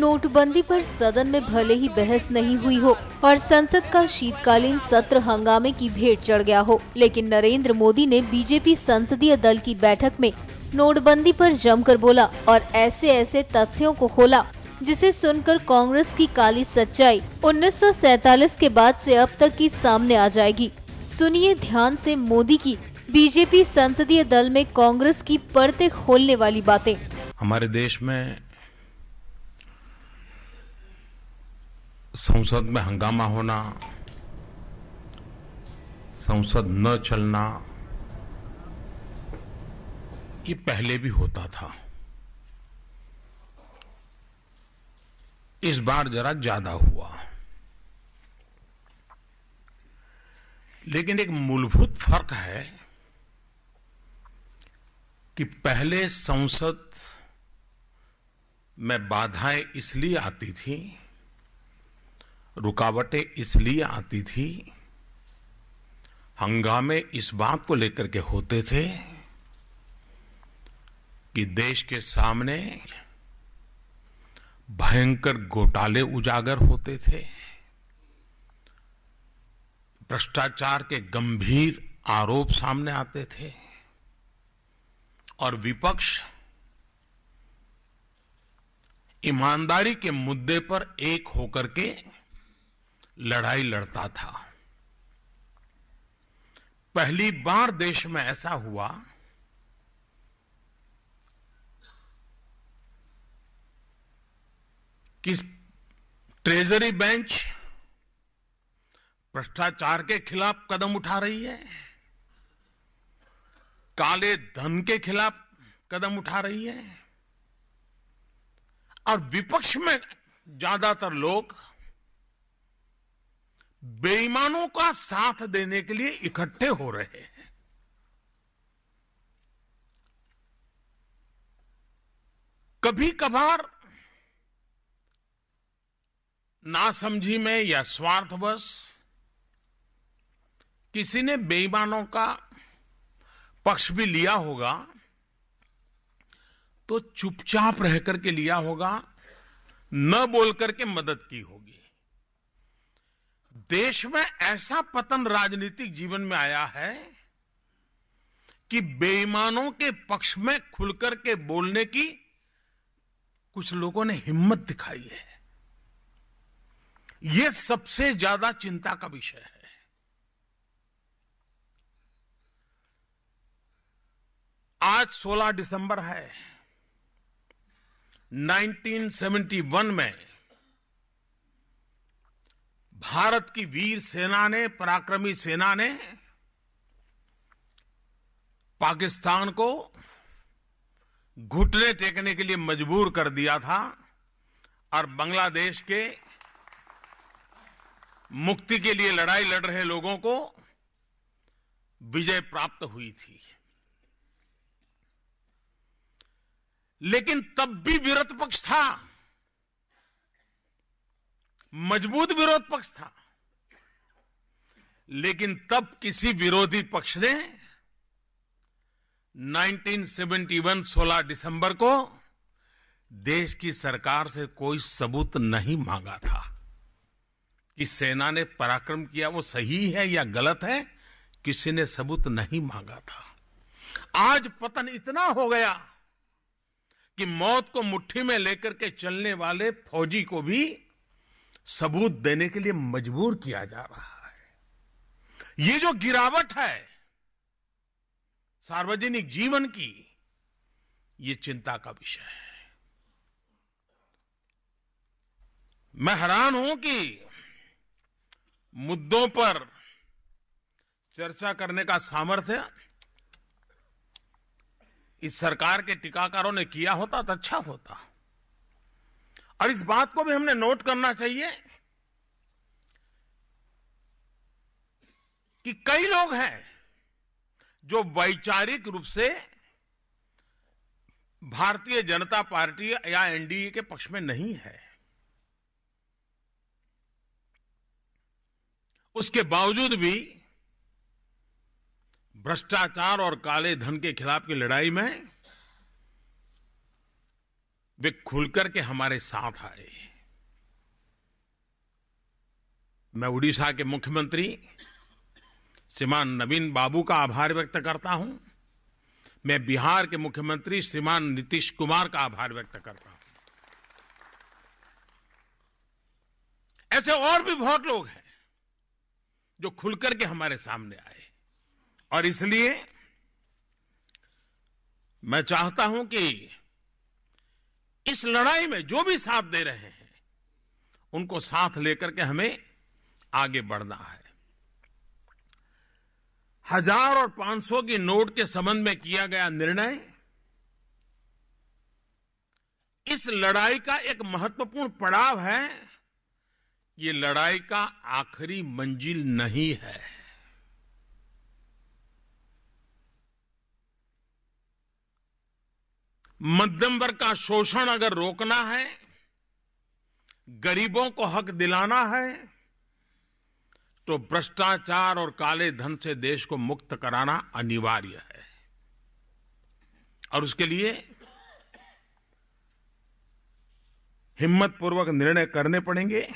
नोटबंदी पर सदन में भले ही बहस नहीं हुई हो और संसद का शीतकालीन सत्र हंगामे की भेंट चढ़ गया हो लेकिन नरेंद्र मोदी ने बीजेपी संसदीय दल की बैठक में नोटबंदी पर जमकर बोला और ऐसे ऐसे तथ्यों को खोला जिसे सुनकर कांग्रेस की काली सच्चाई 1947 के बाद से अब तक की सामने आ जाएगी सुनिए ध्यान से मोदी की बीजेपी संसदीय दल में कांग्रेस की परतें खोलने वाली बातें हमारे देश में संसद में हंगामा होना संसद न चलना ये पहले भी होता था इस बार जरा ज्यादा हुआ लेकिन एक मूलभूत फर्क है कि पहले संसद में बाधाएं इसलिए आती थीं रुकावटें इसलिए आती थी हंगामे इस बात को लेकर के होते थे कि देश के सामने भयंकर घोटाले उजागर होते थे भ्रष्टाचार के गंभीर आरोप सामने आते थे और विपक्ष ईमानदारी के मुद्दे पर एक होकर के लड़ाई लड़ता था पहली बार देश में ऐसा हुआ कि ट्रेजरी बेंच भ्रष्टाचार के खिलाफ कदम उठा रही है काले धन के खिलाफ कदम उठा रही है और विपक्ष में ज्यादातर लोग बेईमानों का साथ देने के लिए इकट्ठे हो रहे हैं कभी कभार नासमझी में या स्वार्थवश किसी ने बेईमानों का पक्ष भी लिया होगा तो चुपचाप रह करके लिया होगा न बोल करके मदद की होगी देश में ऐसा पतन राजनीतिक जीवन में आया है कि बेईमानों के पक्ष में खुलकर के बोलने की कुछ लोगों ने हिम्मत दिखाई है यह सबसे ज्यादा चिंता का विषय है आज 16 दिसंबर है 1971 में भारत की वीर सेना ने पराक्रमी सेना ने पाकिस्तान को घुटने टेकने के लिए मजबूर कर दिया था और बांग्लादेश के मुक्ति के लिए लड़ाई लड़ रहे लोगों को विजय प्राप्त हुई थी लेकिन तब भी विरोध पक्ष था मजबूत विरोध पक्ष था लेकिन तब किसी विरोधी पक्ष ने 1971 16 दिसंबर को देश की सरकार से कोई सबूत नहीं मांगा था कि सेना ने पराक्रम किया वो सही है या गलत है किसी ने सबूत नहीं मांगा था आज पतन इतना हो गया कि मौत को मुट्ठी में लेकर के चलने वाले फौजी को भी सबूत देने के लिए मजबूर किया जा रहा है ये जो गिरावट है सार्वजनिक जीवन की ये चिंता का विषय है मैं हैरान हूं कि मुद्दों पर चर्चा करने का सामर्थ्य इस सरकार के टीकाकारों ने किया होता तो अच्छा होता और इस बात को भी हमने नोट करना चाहिए कि कई लोग हैं जो वैचारिक रूप से भारतीय जनता पार्टी या एनडीए के पक्ष में नहीं है उसके बावजूद भी भ्रष्टाचार और काले धन के खिलाफ की लड़ाई में वे खुलकर के हमारे साथ आए मैं उड़ीसा के मुख्यमंत्री श्रीमान नवीन बाबू का आभार व्यक्त करता हूं मैं बिहार के मुख्यमंत्री श्रीमान नीतीश कुमार का आभार व्यक्त करता हूं ऐसे और भी बहुत लोग हैं जो खुलकर के हमारे सामने आए और इसलिए मैं चाहता हूं कि इस लड़ाई में जो भी साथ दे रहे हैं उनको साथ लेकर के हमें आगे बढ़ना है हजार और पांच सौ की नोट के संबंध में किया गया निर्णय इस लड़ाई का एक महत्वपूर्ण पड़ाव है ये लड़ाई का आखिरी मंजिल नहीं है मध्यम वर्ग का शोषण अगर रोकना है गरीबों को हक दिलाना है तो भ्रष्टाचार और काले धन से देश को मुक्त कराना अनिवार्य है और उसके लिए हिम्मत पूर्वक निर्णय करने पड़ेंगे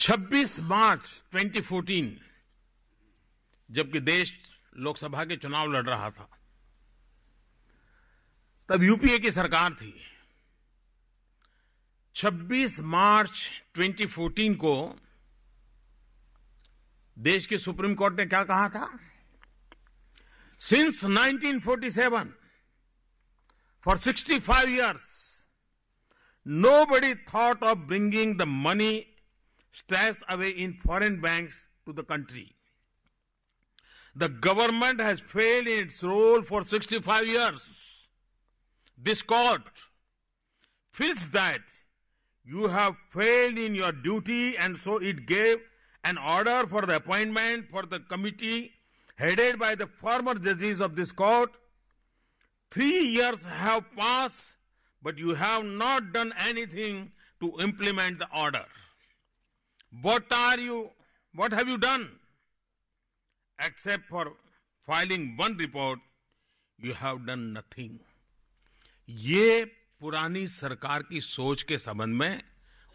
26 मार्च 2014 जबकि देश लोकसभा के चुनाव लड़ रहा था तब यूपीए की सरकार थी 26 मार्च 2014 को देश के सुप्रीम कोर्ट ने क्या कहा था since 1947 for sixty five years nobody thought of bringing the money stashed away in foreign bank to the country the government has failed in its role for sixty five years This court feels that you have failed in your duty and so it gave an order for the appointment for the committee headed by the former judges of this court. Three years have passed, but you have not done anything to implement the order. What are you, what have you done? Except for filing one report, you have done nothing. ये पुरानी सरकार की सोच के संबंध में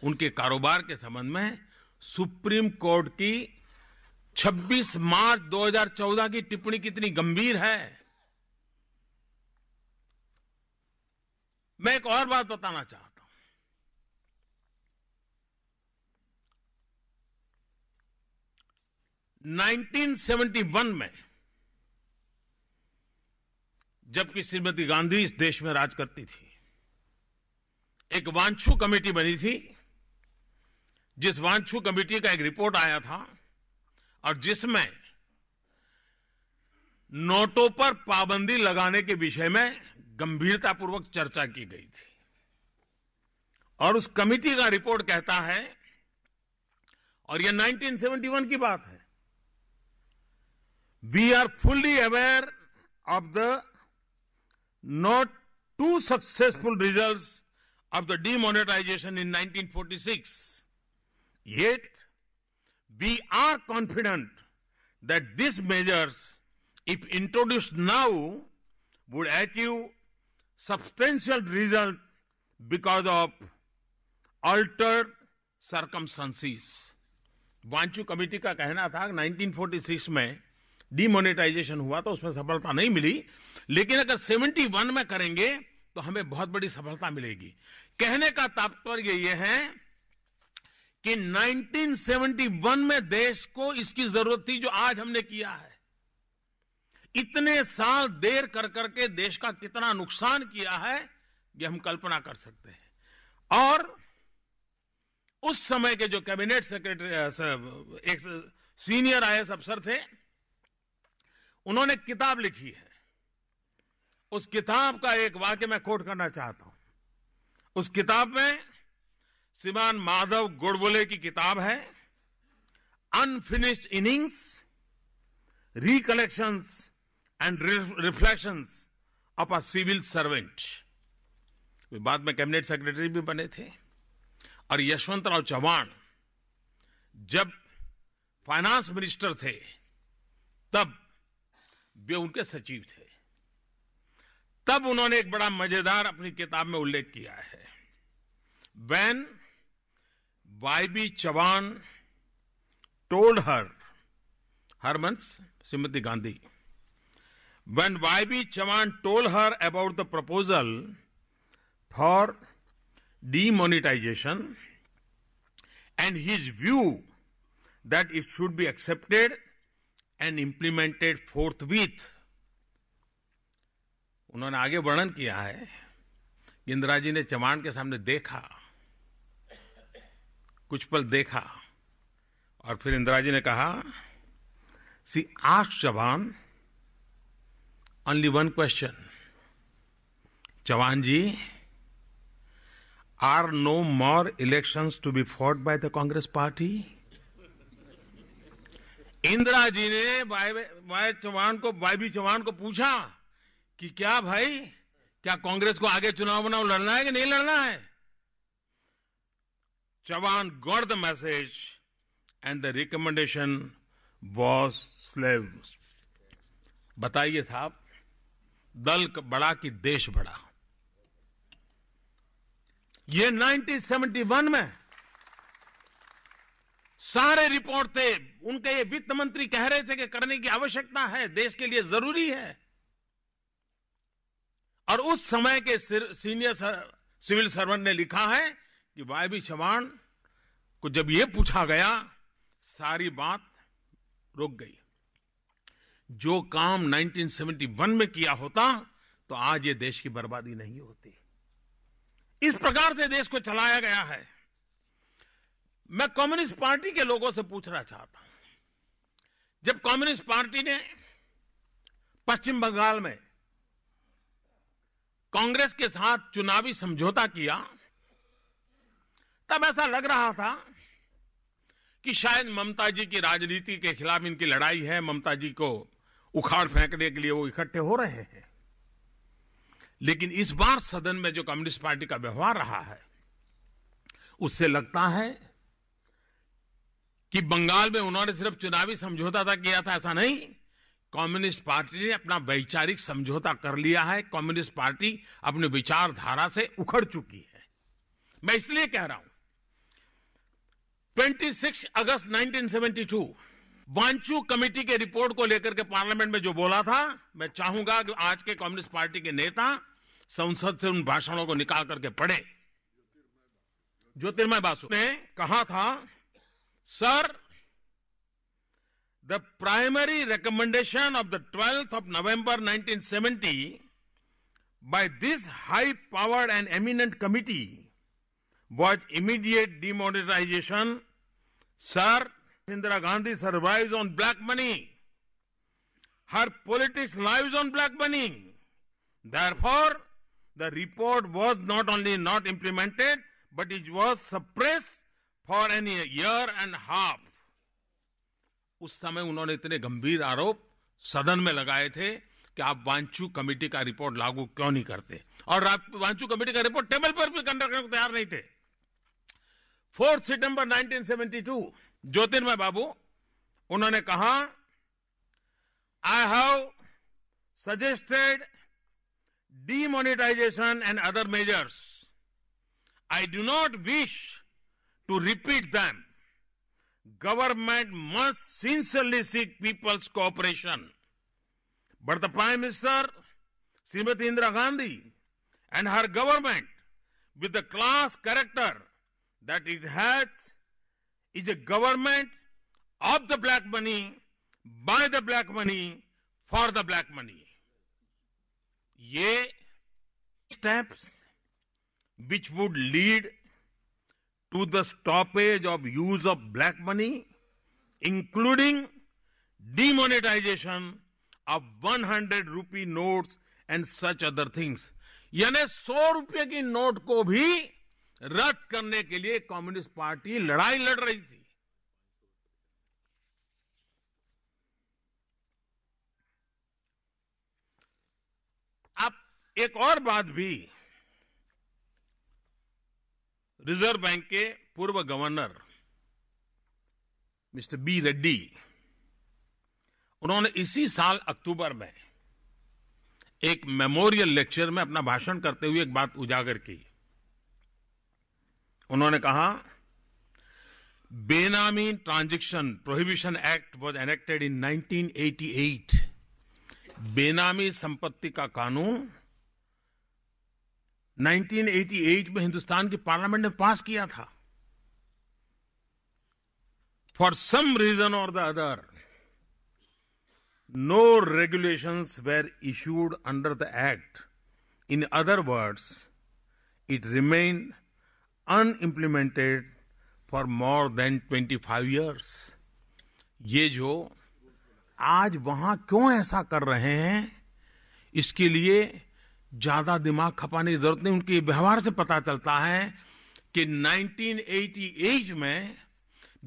उनके कारोबार के संबंध में सुप्रीम कोर्ट की 26 मार्च 2014 की टिप्पणी कितनी गंभीर है मैं एक और बात बताना चाहता हूं नाइनटीन में जबकि श्रीमती गांधी इस देश में राज करती थी एक वांछु कमेटी बनी थी जिस वांछु कमेटी का एक रिपोर्ट आया था और जिसमें नोटों पर पाबंदी लगाने के विषय में गंभीरतापूर्वक चर्चा की गई थी और उस कमेटी का रिपोर्ट कहता है और यह 1971 की बात है we are fully aware of the not two successful results of the demonetization in 1946. Yet, we are confident that these measures, if introduced now, would achieve substantial result because of altered circumstances. Wanchoo committee का कहना था 1946 में demonetisation हुआ तो उसमें सफलता नहीं मिली लेकिन अगर 71 में करेंगे तो हमें बहुत बड़ी सफलता मिलेगी कहने का तात्पर्य यह है कि 1971 में देश को इसकी जरूरत थी जो आज हमने किया है इतने साल देर कर करके देश का कितना नुकसान किया है यह हम कल्पना कर सकते हैं और उस समय के जो कैबिनेट सेक्रेटरी एक सीनियर आई अफसर थे उन्होंने किताब लिखी है उस किताब का एक वाक्य मैं कोट करना चाहता हूं उस किताब में श्रीमान माधव गोडबोले की किताब है unfinished innings recollections and reflections of a civil servant वे बाद में कैबिनेट सेक्रेटरी भी बने थे और यशवंतराव चौहान जब फाइनेंस मिनिस्टर थे तब वे उनके सचिव थे तब उन्होंने एक बड़ा मजेदार अपनी किताब में उल्लेख किया है when Y B Chauhan told her हरमंस Shrimati Gandhi when Y B Chauhan told her about the proposal for demonetisation and his view that it should be accepted and implemented forthwith उन्होंने आगे वर्णन किया है इंदिरा जी ने चमाण के सामने देखा कुछ पल देखा और फिर इंदिरा जी ने कहा सी आस Chavan only one question Chavan ji are no more elections to be fought by the Congress party Indira ji ने वाई चौहान को वाई बी चौहान को पूछा कि क्या भाई क्या कांग्रेस को आगे चुनाव बनाओ लड़ना है कि नहीं लड़ना है Chauhan got the message and the recommendation was shelved बताइए साहब दल बड़ा कि देश बड़ा ये 1971 में सारे रिपोर्ट थे उनके ये वित्त मंत्री कह रहे थे कि करने की आवश्यकता है देश के लिए जरूरी है और उस समय के सीनियर सिविल सर्वेंट ने लिखा है कि वाई बी चौहान को जब ये पूछा गया सारी बात रुक गई जो काम 1971 में किया होता तो आज ये देश की बर्बादी नहीं होती इस प्रकार से देश को चलाया गया है मैं कम्युनिस्ट पार्टी के लोगों से पूछना चाहता हूं जब कम्युनिस्ट पार्टी ने पश्चिम बंगाल में कांग्रेस के साथ चुनावी समझौता किया तब ऐसा लग रहा था कि शायद ममता जी की राजनीति के खिलाफ इनकी लड़ाई है ममता जी को उखाड़ फेंकने के लिए वो इकट्ठे हो रहे हैं लेकिन इस बार सदन में जो कम्युनिस्ट पार्टी का व्यवहार रहा है उससे लगता है कि बंगाल में उन्होंने सिर्फ चुनावी समझौता था किया था ऐसा नहीं कम्युनिस्ट पार्टी ने अपना वैचारिक समझौता कर लिया है कम्युनिस्ट पार्टी अपने विचारधारा से उखड़ चुकी है मैं इसलिए कह रहा हूं 26 अगस्त 1972 वांचू कमेटी के रिपोर्ट को लेकर के पार्लियामेंट में जो बोला था मैं चाहूंगा कि आज के कम्युनिस्ट पार्टी के नेता संसद से उन भाषणों को निकाल करके पढ़े ज्योतिर्मय बासु ने कहा था Sir, the primary recommendation of the 12th of November 1970 by this high powered and eminent committee was immediate demonetization. Sir, Indira Gandhi survives on black money. Her politics lives on black money. Therefore, the report was not only not implemented, but it was suppressed for an year and half उस समय उन्होंने इतने गंभीर आरोप सदन में लगाए थे कि आप वांचू कमेटी का रिपोर्ट लागू क्यों नहीं करते और आप वांचू कमेटी का रिपोर्ट टेबल पर भी कंडक्ट करने को तैयार नहीं थे फोर्थ सितंबर 1972 ज्योतिर्मय बाबू उन्होंने कहा I have suggested demonetisation and other measures I do not wish to repeat them, government must sincerely seek people's cooperation. But the Prime Minister, Srimati Indira Gandhi, and her government, with the class character that it has, is a government of the black money, by the black money, for the black money. ये steps which would lead to the stoppage of use of black money, including demonetization of 100 rupee notes and such other things. yani 100 rupaye ki note ko bhi रद्द करने के लिए communist party लड़ाई लड़ रही थी अब एक और बात भी रिजर्व बैंक के पूर्व गवर्नर मिस्टर बी रेड्डी उन्होंने इसी साल अक्टूबर में एक मेमोरियल लेक्चर में अपना भाषण करते हुए एक बात उजागर की उन्होंने कहा benami transaction prohibition act was enacted in 1988 बेनामी संपत्ति का कानून 1988 में हिंदुस्तान की पार्लियामेंट ने पास किया था फॉर सम रीजन और the other no regulation were issued under the act in other words it remain un unimplemented for more than twenty five years ये जो आज वहां क्यों ऐसा कर रहे हैं इसके लिए ज्यादा दिमाग खपाने की जरूरत नहीं उनके व्यवहार से पता चलता है कि 1988 में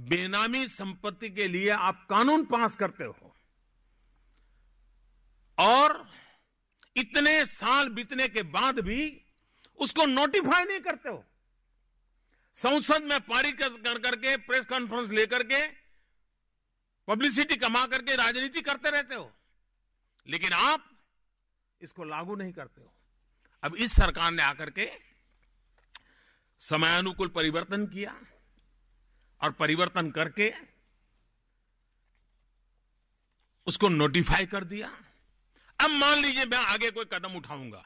बेनामी संपत्ति के लिए आप कानून पास करते हो और इतने साल बीतने के बाद भी उसको नोटिफाई नहीं करते हो संसद में पारित कर करके प्रेस कॉन्फ्रेंस लेकर के पब्लिसिटी कमा करके राजनीति करते रहते हो लेकिन आप इसको लागू नहीं करते हो अब इस सरकार ने आकर के समयानुकूल परिवर्तन किया और परिवर्तन करके उसको नोटिफाई कर दिया अब मान लीजिए मैं आगे कोई कदम उठाऊंगा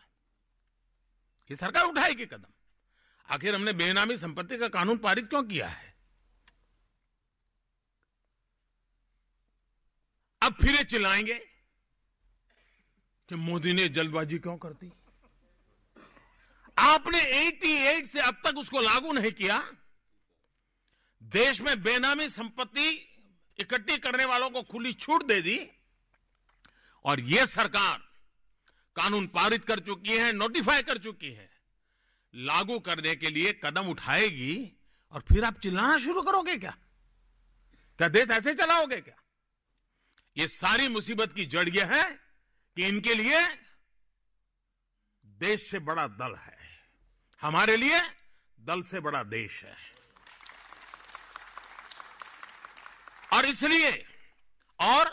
ये सरकार उठाएगी कदम आखिर हमने बेनामी संपत्ति का कानून पारित क्यों किया है अब फिर चिल्लाएंगे कि मोदी ने जल्दबाजी क्यों कर दी आपने 88 से अब तक उसको लागू नहीं किया देश में बेनामी संपत्ति इकट्ठी करने वालों को खुली छूट दे दी और यह सरकार कानून पारित कर चुकी है नोटिफाई कर चुकी है लागू करने के लिए कदम उठाएगी और फिर आप चिल्लाना शुरू करोगे क्या क्या देश ऐसे चलाओगे क्या ये सारी मुसीबत की जड़ यह है कि इनके लिए देश से बड़ा दल है हमारे लिए दल से बड़ा देश है और इसलिए और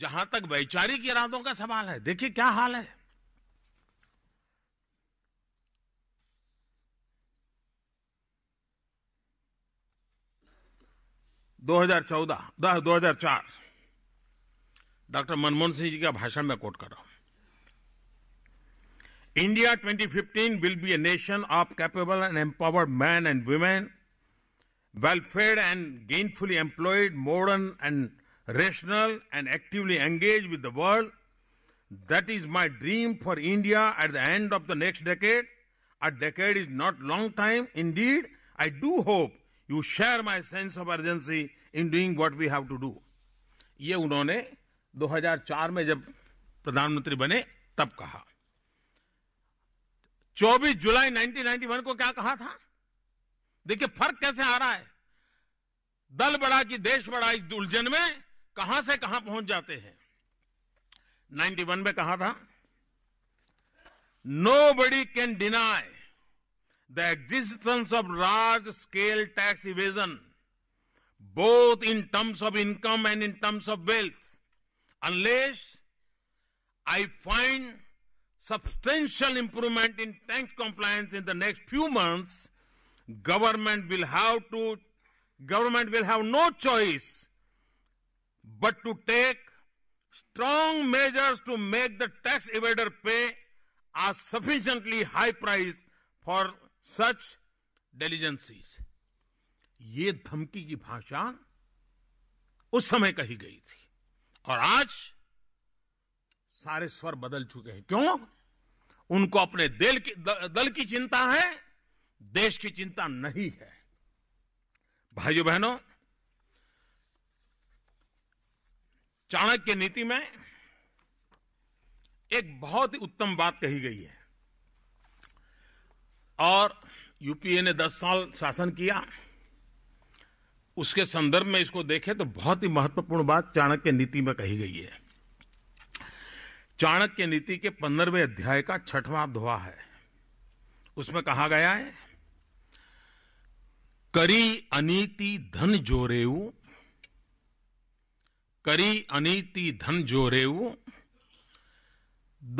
जहां तक वैचारिक इरादों का सवाल है देखिए क्या हाल है दो हजार चौदह दो हजार चार डॉक्टर मनमोहन सिंह जी का भाषण में कोट कर रहा हूं India 2015 will be a nation of capable and empowered men and women, well fed and gainfully employed, modern and rational, and actively engaged with the world. That is my dream for India at the end of the next decade. A decade is not long time. Indeed, I do hope you share my sense of urgency in doing what we have to do. ये उन्होंने 2004 में जब प्रधानमंत्री बने तब कहा 24 जुलाई 1991 को क्या कहा था देखिए फर्क कैसे आ रहा है दल बड़ा कि देश बड़ा इस उलझन में कहां से कहां पहुंच जाते हैं 91 में कहा था nobody can deny the existence of large scale tax evasion both in terms of income and in terms of wealth unless I find substantial improvement in tax compliance in the next few months, government will have to government will have no choice but to take strong measures to make the tax evader pay a sufficiently high price for such diligences ये धमकी की भाषा उस समय कही गई थी और आज सारे स्वर बदल चुके हैं क्यों उनको अपने दल की, दल की चिंता है देश की चिंता नहीं है भाइयों बहनों चाणक्य नीति में एक बहुत ही उत्तम बात कही गई है और यूपीए ने 10 साल शासन किया उसके संदर्भ में इसको देखें तो बहुत ही महत्वपूर्ण बात चाणक्य नीति में कही गई है चाणक्य नीति के पंद्रहवें अध्याय का छठवां दोहा है उसमें कहा गया है करी अनीति धन जोरेऊ करी अनीति धन जोरेऊ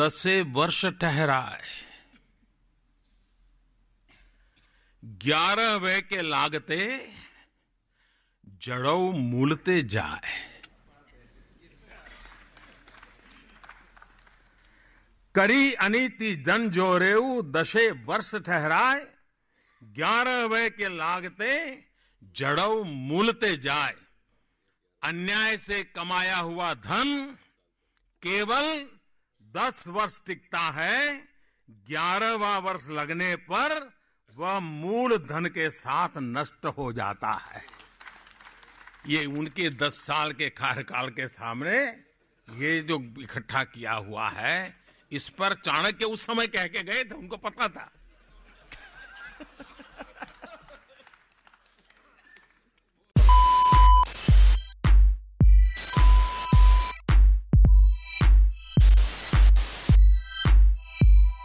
दसे वर्ष ठहराए ग्यारह वे के लागते जड़ो मूलते जाए करी अनिति जन जोरेऊ दशे वर्ष ठहराए ग्यारह वय के लागते जड़ो मूलते जाए अन्याय से कमाया हुआ धन केवल दस वर्ष टिकता है ग्यारहवा वर्ष लगने पर वह मूल धन के साथ नष्ट हो जाता है ये उनके दस साल के कार्यकाल के सामने ये जो इकट्ठा किया हुआ है इस पर चाणक्य उस समय कह के गए थे उनको पता था